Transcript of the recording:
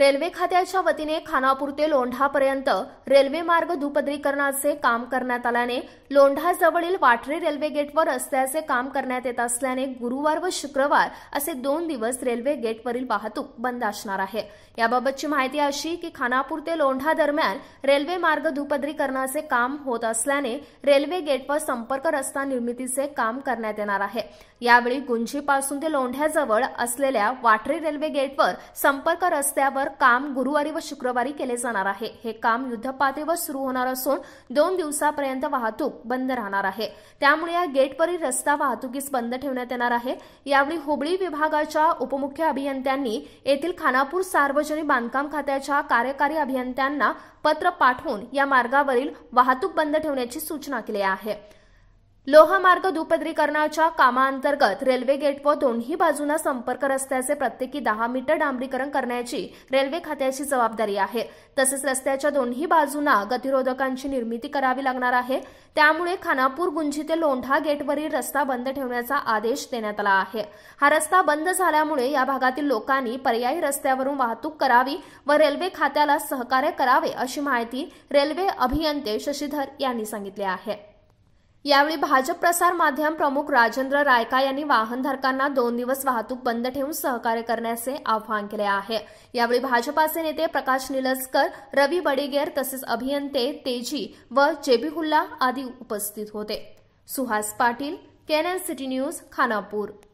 railway खात्याच्या वतीने खानापूर ते लोंढापर्यंत रेल्वे मार्ग दुपदरीकरणाचे काम करण्यात आल्याने लोंढाजवळील वाठरी रेल्वे गेटवर रस्त्याचे काम करण्यात येत असल्याने गुरुवार व शुक्रवार असे दोन दिवस रेल्वे गेटवरील वाहतूक बंद असणार आहे याबाबतची माहिती अशी की खानापूर ते लोंढा दरम्यान रेल्वे मार्ग दुपदरीकरणाचे काम होत असल्याने रेल्वे गेटवर संपर्क रस्ता निर्मितीचे काम करण्यात येणार आहे यावेळी गुंजीपासून ते लोंढ्याजवळ असलेल्या वाठरी रेल्वे गेटवर संपर्क रस्त्यावर काम गुरुवारी व शुक्रवारी केले जाणार आहे हे काम युद्धपातळीवर सुरू होणार असून दोन दिवसापर्यंत वाहतूक बंद राहणार आहे त्यामुळे या गेटवरील रस्ता वाहतुकीस बंद ठेवण्यात येणार आहे यावेळी हुबळी विभागाच्या उपमुख्य अभियंत्यांनी येथील खानापूर सार्वजनिक बांधकाम खात्याच्या कार्यकारी अभियंत्यांना पत्र पाठवून या मार्गावरील वाहतूक बंद ठेवण्याची सूचना केली आहे लोहमार्ग दुपदरीकरणाच्या कामाअंतर्गत रेल्वे गेट व दोन्ही बाजूंना संपर्क रस्त्याचे प्रत्येकी दहा मीटर डांबरीकरण करण्याची रेल्वे खात्याची जबाबदारी आहे तसेच रस्त्याच्या दोन्ही बाजूंना गतिरोधकांची निर्मिती करावी लागणार आहे त्यामुळे खानापूर गुंजी ते लोंढा गेटवरील रस्ता बंद ठेवण्याचा आदेश देण्यात आला आहे हा रस्ता बंद झाल्यामुळे या भागातील लोकांनी पर्यायी रस्त्यावरून वाहतूक करावी व रेल्वे खात्याला सहकार्य करावे अशी माहिती रेल्वे अभियंते शशीधर यांनी सांगितले आहे यावेळी भाजप प्रसार माध्यम प्रमुख राजेंद्र रायका यांनी वाहनधारकांना दोन दिवस वाहतूक बंद ठेवून सहकार्य करण्याचे आवाहन केले आहे यावेळी भाजपाचे नेते प्रकाश निलसकर रवी बडेगेर तसेच अभियंते तेजी व जेबी हुल्ला आदी उपस्थित होते Suhas Patil channel city news Khanapur